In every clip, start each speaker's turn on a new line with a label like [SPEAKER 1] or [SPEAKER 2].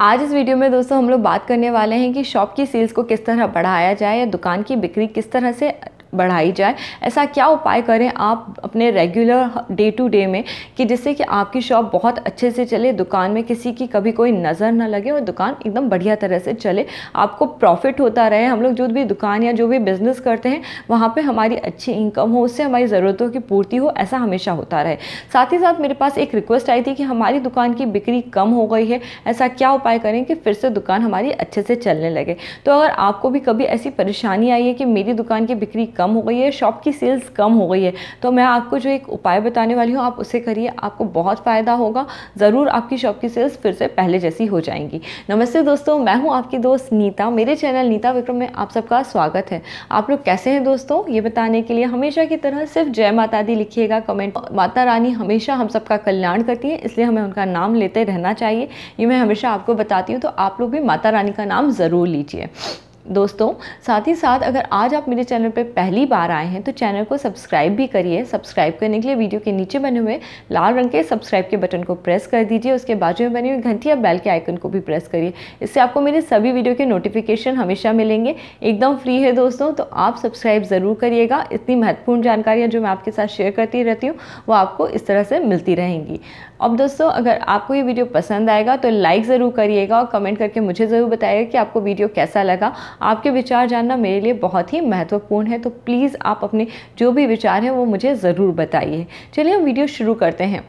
[SPEAKER 1] आज इस वीडियो में दोस्तों हम लोग बात करने वाले हैं कि शॉप की सेल्स को किस तरह बढ़ाया जाए या दुकान की बिक्री किस तरह से बढ़ाई जाए ऐसा क्या उपाय करें आप अपने रेगुलर डे टू डे में कि जिससे कि आपकी शॉप बहुत अच्छे से चले दुकान में किसी की कभी कोई नज़र ना लगे और दुकान एकदम बढ़िया तरह से चले आपको प्रॉफिट होता रहे हम लोग जो भी दुकान या जो भी बिज़नेस करते हैं वहाँ पर हमारी अच्छी इनकम हो उससे हमारी ज़रूरतों की पूर्ति हो ऐसा हमेशा होता रहे साथ ही साथ मेरे पास एक रिक्वेस्ट आई थी कि हमारी दुकान की बिक्री कम हो गई है ऐसा क्या उपाय करें कि फिर से दुकान हमारी अच्छे से चलने लगे तो अगर आपको भी कभी ऐसी परेशानी आई है कि मेरी दुकान की बिक्री कम हो गई है शॉप की सेल्स कम हो गई है तो मैं आपको जो एक उपाय बताने वाली हूँ आप उसे करिए आपको बहुत फ़ायदा होगा ज़रूर आपकी शॉप की सेल्स फिर से पहले जैसी हो जाएंगी नमस्ते दोस्तों मैं हूँ आपकी दोस्त नीता मेरे चैनल नीता विक्रम में आप सबका स्वागत है आप लोग कैसे हैं दोस्तों ये बताने के लिए हमेशा की तरह सिर्फ जय माता दी लिखिएगा कमेंट माता रानी हमेशा हम सबका कल्याण करती है इसलिए हमें उनका नाम लेते रहना चाहिए ये मैं हमेशा आपको बताती हूँ तो आप लोग भी माता रानी का नाम ज़रूर लीजिए दोस्तों साथ ही साथ अगर आज आप मेरे चैनल पर पहली बार आए हैं तो चैनल को सब्सक्राइब भी करिए सब्सक्राइब करने के लिए वीडियो के नीचे बने हुए लाल रंग के सब्सक्राइब के बटन को प्रेस कर दीजिए उसके बाजू में बनी हुई घंटी या बेल के आइकन को भी प्रेस करिए इससे आपको मेरे सभी वीडियो के नोटिफिकेशन हमेशा मिलेंगे एकदम फ्री है दोस्तों तो आप सब्सक्राइब ज़रूर करिएगा इतनी महत्वपूर्ण जानकारियाँ जो मैं आपके साथ शेयर करती रहती हूँ वो आपको इस तरह से मिलती रहेंगी अब दोस्तों अगर आपको ये वीडियो पसंद आएगा तो लाइक ज़रूर करिएगा और कमेंट करके मुझे ज़रूर बताइएगा कि आपको वीडियो कैसा लगा आपके विचार जानना मेरे लिए बहुत ही महत्वपूर्ण है तो प्लीज़ आप अपने जो भी विचार हैं वो मुझे ज़रूर बताइए चलिए हम वीडियो शुरू करते हैं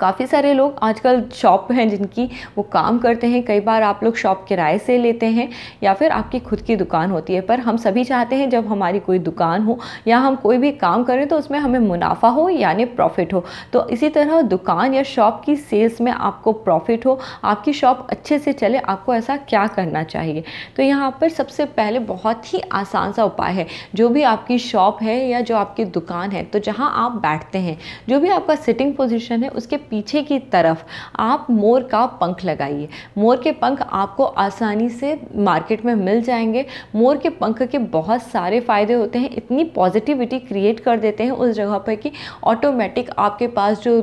[SPEAKER 1] काफ़ी सारे लोग आजकल शॉप हैं जिनकी वो काम करते हैं कई बार आप लोग शॉप किराए से लेते हैं या फिर आपकी खुद की दुकान होती है पर हम सभी चाहते हैं जब हमारी कोई दुकान हो या हम कोई भी काम करें तो उसमें हमें मुनाफा हो यानी प्रॉफिट हो तो इसी तरह दुकान या शॉप की सेल्स में आपको प्रॉफिट हो आपकी शॉप अच्छे से चले आपको ऐसा क्या करना चाहिए तो यहाँ पर सबसे पहले बहुत ही आसान सा उपाय है जो भी आपकी शॉप है या जो आपकी दुकान है तो जहाँ आप बैठते हैं जो भी आपका सिटिंग पोजिशन है उसके पीछे की तरफ आप मोर का पंख लगाइए मोर के पंख आपको आसानी से मार्केट में मिल जाएंगे मोर के पंख के बहुत सारे फ़ायदे होते हैं इतनी पॉजिटिविटी क्रिएट कर देते हैं उस जगह पर कि ऑटोमेटिक आपके पास जो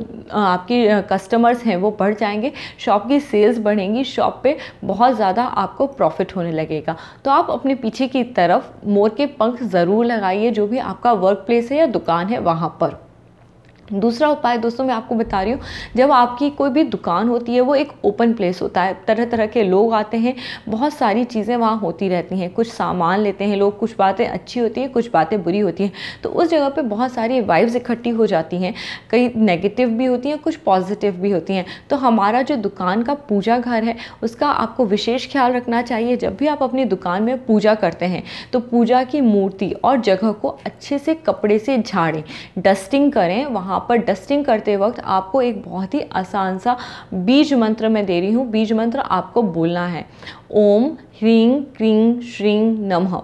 [SPEAKER 1] आपकी कस्टमर्स हैं वो बढ़ जाएंगे शॉप की सेल्स बढ़ेंगी शॉप पे बहुत ज़्यादा आपको प्रॉफिट होने लगेगा तो आप अपने पीछे की तरफ मोर के पंख ज़रूर लगाइए जो भी आपका वर्क प्लेस है या दुकान है वहाँ पर दूसरा उपाय दोस्तों मैं आपको बता रही हूँ जब आपकी कोई भी दुकान होती है वो एक ओपन प्लेस होता है तरह तरह के लोग आते हैं बहुत सारी चीज़ें वहाँ होती रहती हैं कुछ सामान लेते हैं लोग कुछ बातें अच्छी होती हैं कुछ बातें बुरी होती हैं तो उस जगह पे बहुत सारी वाइब्स इकट्ठी हो जाती हैं कई नेगेटिव भी होती हैं कुछ पॉजिटिव भी होती हैं तो हमारा जो दुकान का पूजा घर है उसका आपको विशेष ख्याल रखना चाहिए जब भी आप अपनी दुकान में पूजा करते हैं तो पूजा की मूर्ति और जगह को अच्छे से कपड़े से झाड़ें डस्टिंग करें वहाँ वहाँ पर डस्टिंग करते वक्त आपको एक बहुत ही आसान सा बीज मंत्र मैं दे रही हूँ बीज मंत्र आपको बोलना है ओम ह्रीं क्रीं श्रीं नमः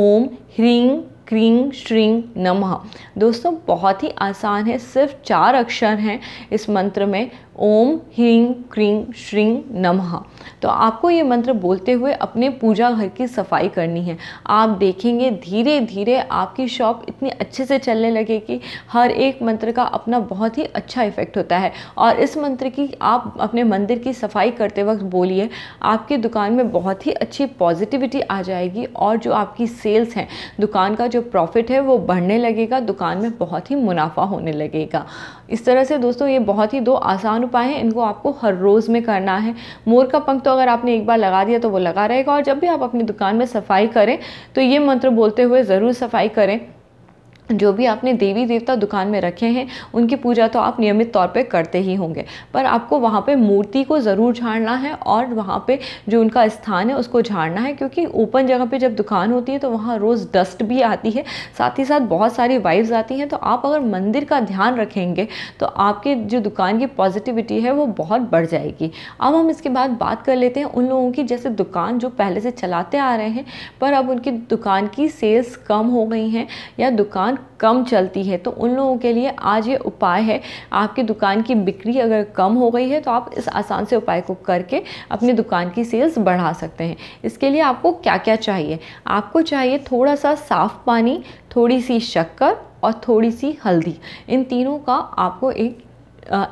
[SPEAKER 1] ओम ह्रीं क्रीं श्रीं नमः दोस्तों बहुत ही आसान है सिर्फ चार अक्षर हैं इस मंत्र में ओम ह्रीं क्रीं श्रीं नमः तो आपको ये मंत्र बोलते हुए अपने पूजा घर की सफाई करनी है आप देखेंगे धीरे धीरे आपकी शॉप इतनी अच्छे से चलने लगेगी हर एक मंत्र का अपना बहुत ही अच्छा इफेक्ट होता है और इस मंत्र की आप अपने मंदिर की सफाई करते वक्त बोलिए आपकी दुकान में बहुत ही अच्छी पॉजिटिविटी आ जाएगी और जो आपकी सेल्स हैं दुकान का जो प्रॉफिट है वो बढ़ने लगेगा दुकान में बहुत ही मुनाफा होने लगेगा इस तरह से दोस्तों ये बहुत ही दो आसान उपाय हैं इनको आपको हर रोज़ में करना है मोर का पंख तो अगर आपने एक बार लगा दिया तो वो लगा रहेगा और जब भी आप अपनी दुकान में सफाई करें तो ये मंत्र बोलते हुए ज़रूर सफाई करें जो भी आपने देवी देवता दुकान में रखे हैं उनकी पूजा तो आप नियमित तौर पे करते ही होंगे पर आपको वहाँ पे मूर्ति को ज़रूर झाड़ना है और वहाँ पे जो उनका स्थान है उसको झाड़ना है क्योंकि ओपन जगह पे जब दुकान होती है तो वहाँ रोज़ डस्ट भी आती है साथ ही साथ बहुत सारी वाइव्स आती हैं तो आप अगर मंदिर का ध्यान रखेंगे तो आपके जो दुकान की पॉजिटिविटी है वो बहुत बढ़ जाएगी अब हम इसके बाद बात कर लेते हैं उन लोगों की जैसे दुकान जो पहले से चलाते आ रहे हैं पर अब उनकी दुकान की सेल्स कम हो गई हैं या दुकान कम चलती है तो उन लोगों के लिए आज ये उपाय है आपकी दुकान की बिक्री अगर कम हो गई है तो आप इस आसान से उपाय को करके अपनी दुकान की सेल्स बढ़ा सकते हैं इसके लिए आपको क्या क्या चाहिए आपको चाहिए थोड़ा सा साफ़ पानी थोड़ी सी शक्कर और थोड़ी सी हल्दी इन तीनों का आपको एक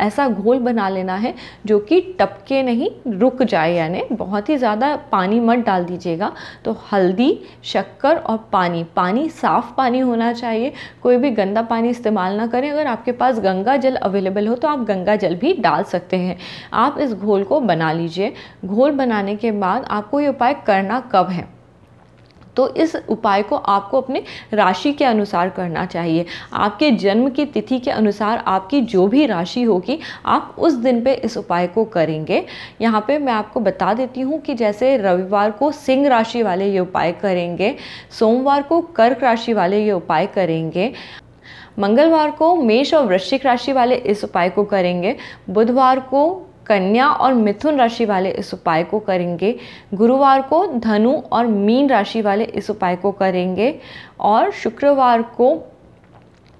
[SPEAKER 1] ऐसा घोल बना लेना है जो कि टपके नहीं रुक जाए यानी बहुत ही ज़्यादा पानी मत डाल दीजिएगा तो हल्दी शक्कर और पानी पानी साफ़ पानी होना चाहिए कोई भी गंदा पानी इस्तेमाल ना करें अगर आपके पास गंगा जल अवेलेबल हो तो आप गंगा जल भी डाल सकते हैं आप इस घोल को बना लीजिए घोल बनाने के बाद आपको ये उपाय करना कब है तो इस उपाय को आपको अपने राशि के अनुसार करना चाहिए आपके जन्म की तिथि के अनुसार आपकी जो भी राशि होगी आप उस दिन पे इस उपाय को करेंगे यहाँ पे मैं आपको बता देती हूँ कि जैसे रविवार को सिंह राशि वाले ये उपाय करेंगे सोमवार को कर्क राशि वाले ये उपाय करेंगे मंगलवार को मेष और वृश्चिक राशि वाले इस उपाय को करेंगे बुधवार को कन्या और मिथुन राशि वाले इस उपाय को करेंगे गुरुवार को धनु और मीन राशि वाले इस उपाय को करेंगे और शुक्रवार को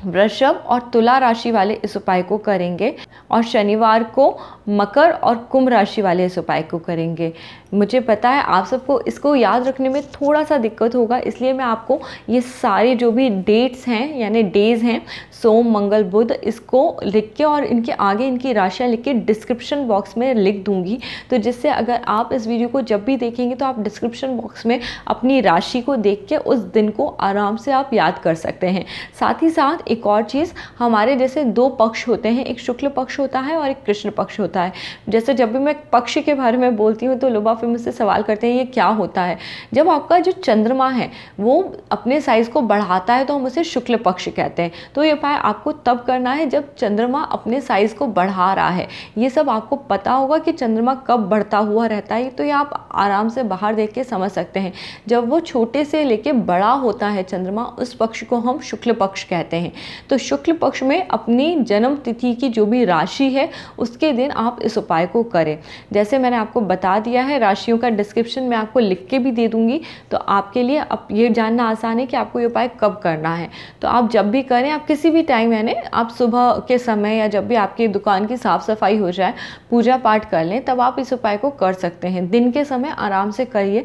[SPEAKER 1] वृषभ और तुला राशि वाले इस उपाय को करेंगे और शनिवार को मकर और कुंभ राशि वाले इस उपाय को करेंगे मुझे पता है आप सबको इसको याद रखने में थोड़ा सा दिक्कत होगा इसलिए मैं आपको ये सारे जो भी डेट्स हैं यानी डेज हैं सोम मंगल बुध इसको लिख के और इनके आगे इनकी राशियाँ लिख के डिस्क्रिप्शन बॉक्स में लिख दूँगी तो जिससे अगर आप इस वीडियो को जब भी देखेंगे तो आप डिस्क्रिप्शन बॉक्स में अपनी राशि को देख के उस दिन को आराम से आप याद कर सकते हैं साथ ही साथ एक और चीज़ हमारे जैसे दो पक्ष होते हैं एक शुक्ल पक्ष होता है और एक कृष्ण पक्ष होता है जैसे जब भी मैं पक्ष के बारे में बोलती हूँ तो लोग फिर मुझसे सवाल करते हैं ये क्या होता है जब आपका जो चंद्रमा है वो अपने साइज़ को बढ़ाता है तो हम उसे शुक्ल पक्ष कहते हैं तो ये उपाय आपको तब करना है जब चंद्रमा अपने साइज़ को बढ़ा रहा है ये सब आपको पता होगा कि चंद्रमा कब बढ़ता हुआ रहता है तो ये आप आराम से बाहर देख के समझ सकते हैं जब वो छोटे से लेके बड़ा होता है चंद्रमा उस पक्ष को हम शुक्ल पक्ष कहते हैं तो शुक्ल पक्ष में अपनी जन्म तिथि की जो भी राशि है उसके दिन आप इस उपाय को करें जैसे मैंने आपको बता दिया है राशियों का डिस्क्रिप्शन मैं आपको लिख के भी दे दूंगी तो आपके लिए अब ये जानना आसान है कि आपको ये उपाय कब करना है तो आप जब भी करें आप किसी भी टाइम यानी आप सुबह के समय या जब भी आपकी दुकान की साफ़ सफाई हो जाए पूजा पाठ कर लें तब आप इस उपाय को कर सकते हैं दिन के समय आराम से करिए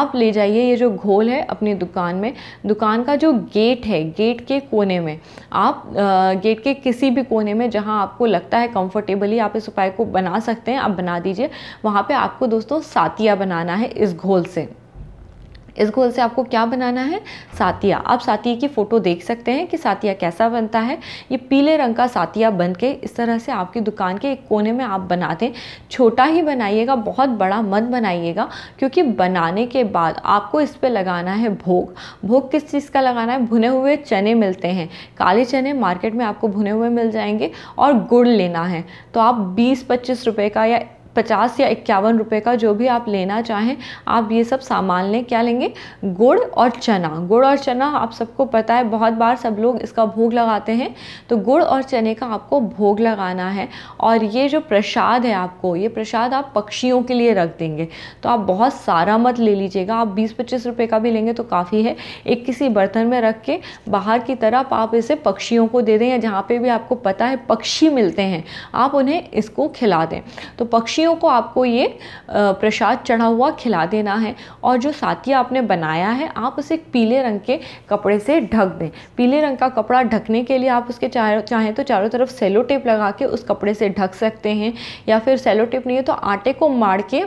[SPEAKER 1] आप ले जाइए ये जो घोल है अपनी दुकान में दुकान का जो गेट है गेट के कोने में आप गेट के किसी भी कोने में जहां आपको लगता है कंफर्टेबली आप इस उपाय को बना सकते हैं आप बना दीजिए वहाँ पे आपको दोस्तों सातिया बनाना है इस घोल से इस घोल से आपको क्या बनाना है सातिया आप सातिया की फ़ोटो देख सकते हैं कि सातिया कैसा बनता है ये पीले रंग का सातिया बन के इस तरह से आपकी दुकान के एक कोने में आप बना दें छोटा ही बनाइएगा बहुत बड़ा मत बनाइएगा क्योंकि बनाने के बाद आपको इस पर लगाना है भोग भोग किस चीज़ का लगाना है भुने हुए चने मिलते हैं काले चने मार्केट में आपको भुने हुए मिल जाएंगे और गुड़ लेना है तो आप बीस पच्चीस रुपये का या पचास या इक्यावन रुपये का जो भी आप लेना चाहें आप ये सब सामान लें क्या लेंगे गुड़ और चना गुड़ और चना आप सबको पता है बहुत बार सब लोग इसका भोग लगाते हैं तो गुड़ और चने का आपको भोग लगाना है और ये जो प्रसाद है आपको ये प्रसाद आप पक्षियों के लिए रख देंगे तो आप बहुत सारा मत ले लीजिएगा आप बीस पच्चीस रुपये का भी लेंगे तो काफ़ी है एक किसी बर्तन में रख के बाहर की तरफ आप इसे पक्षियों को दे दें या जहाँ पर भी आपको पता है पक्षी मिलते हैं आप उन्हें इसको खिला दें तो पक्षी पक्षियों को आपको ये प्रसाद चढ़ा हुआ खिला देना है और जो साथिया आपने बनाया है आप उसे पीले रंग के कपड़े से ढक दें पीले रंग का कपड़ा ढकने के लिए आप उसके चाहे चाहें तो चारों तरफ सेलो टेप लगा के उस कपड़े से ढक सकते हैं या फिर सेलो टेप नहीं है तो आटे को मार के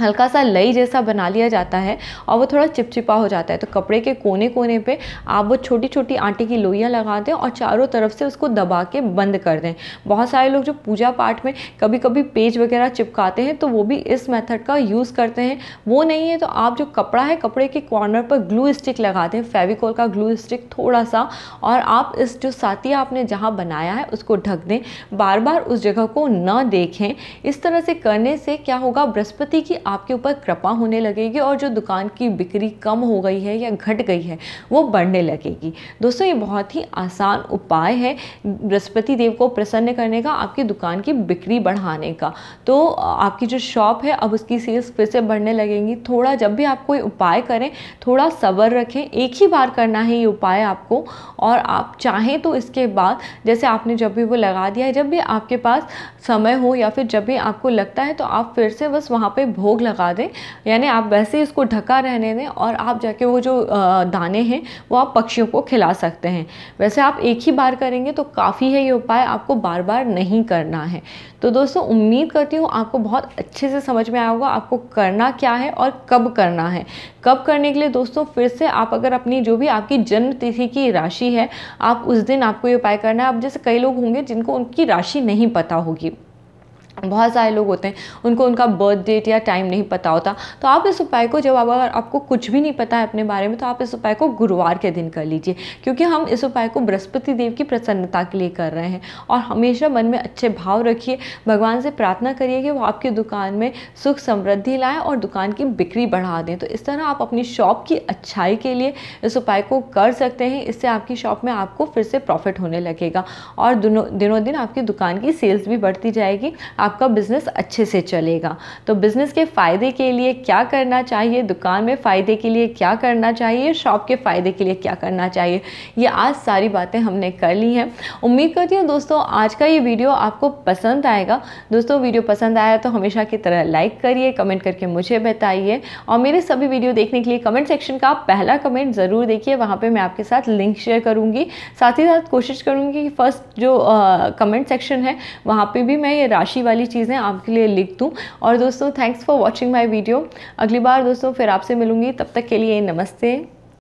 [SPEAKER 1] हल्का सा लई जैसा बना लिया जाता है और वो थोड़ा चिपचिपा हो जाता है तो कपड़े के कोने कोने पे आप वो छोटी छोटी आटे की लोइयाँ लगा दें और चारों तरफ से उसको दबा के बंद कर दें बहुत सारे लोग जो पूजा पाठ में कभी कभी पेज वगैरह चिपकाते हैं तो वो भी इस मेथड का यूज़ करते हैं वो नहीं है तो आप जो कपड़ा है कपड़े के कॉर्नर पर ग्लू स्टिक लगा दें फेविकोल का ग्लू स्टिक थोड़ा सा और आप इस जो साथी आपने जहाँ बनाया है उसको ढक दें बार बार उस जगह को न देखें इस तरह से करने से क्या होगा बृहस्पति की आपके ऊपर कृपा होने लगेगी और जो दुकान की बिक्री कम हो गई है या घट गई है वो बढ़ने लगेगी दोस्तों ये बहुत ही आसान उपाय है बृहस्पति देव को प्रसन्न करने का आपकी दुकान की बिक्री बढ़ाने का तो आपकी जो शॉप है अब उसकी सेल्स फिर से बढ़ने लगेंगी थोड़ा जब भी आप कोई उपाय करें थोड़ा सबर रखें एक ही बार करना है ये उपाय आपको और आप चाहें तो इसके बाद जैसे आपने जब भी वो लगा दिया है जब भी आपके पास समय हो या फिर जब भी आपको लगता है तो आप फिर से बस वहाँ पर भोग भोग लगा दें यानी आप वैसे इसको ढका रहने दें और आप जाके वो जो दाने हैं वो आप पक्षियों को खिला सकते हैं वैसे आप एक ही बार करेंगे तो काफ़ी है ये उपाय आपको बार बार नहीं करना है तो दोस्तों उम्मीद करती हूँ आपको बहुत अच्छे से समझ में आया होगा आपको करना क्या है और कब करना है कब करने के लिए दोस्तों फिर से आप अगर अपनी जो भी आपकी जन्म तिथि की राशि है आप उस दिन आपको ये उपाय करना है आप जैसे कई लोग होंगे जिनको उनकी राशि नहीं पता होगी बहुत सारे लोग होते हैं उनको उनका बर्थ डेट या टाइम नहीं पता होता तो आप इस उपाय को जब अगर आपको कुछ भी नहीं पता है अपने बारे में तो आप इस उपाय को गुरुवार के दिन कर लीजिए क्योंकि हम इस उपाय को बृहस्पति देव की प्रसन्नता के लिए कर रहे हैं और हमेशा मन में अच्छे भाव रखिए भगवान से प्रार्थना करिए कि वो आपकी दुकान में सुख समृद्धि लाएँ और दुकान की बिक्री बढ़ा दें तो इस तरह आप अपनी शॉप की अच्छाई के लिए इस उपाय को कर सकते हैं इससे आपकी शॉप में आपको फिर से प्रॉफिट होने लगेगा और दिनों दिनों दिन आपकी दुकान की सेल्स भी बढ़ती जाएगी आप आपका बिज़नेस अच्छे से चलेगा तो बिज़नेस के फ़ायदे के लिए क्या करना चाहिए दुकान में फ़ायदे के लिए क्या करना चाहिए शॉप के फ़ायदे के लिए क्या करना चाहिए ये आज सारी बातें हमने कर ली हैं उम्मीद करती हूँ दोस्तों आज का ये वीडियो आपको पसंद आएगा दोस्तों वीडियो पसंद आया तो हमेशा की तरह लाइक करिए कमेंट करके मुझे बताइए और मेरे सभी वीडियो देखने के लिए कमेंट सेक्शन का पहला कमेंट ज़रूर देखिए वहाँ पर मैं आपके साथ लिंक शेयर करूँगी साथ ही साथ कोशिश करूँगी कि फ़र्स्ट जो कमेंट सेक्शन है वहाँ पर भी मैं ये राशि वाली चीज़ें आपके लिए लिख दूँ और दोस्तों thanks for watching my video अगली बार दोस्तों फिर आपसे मिलूंगी तब तक के लिए नमस्ते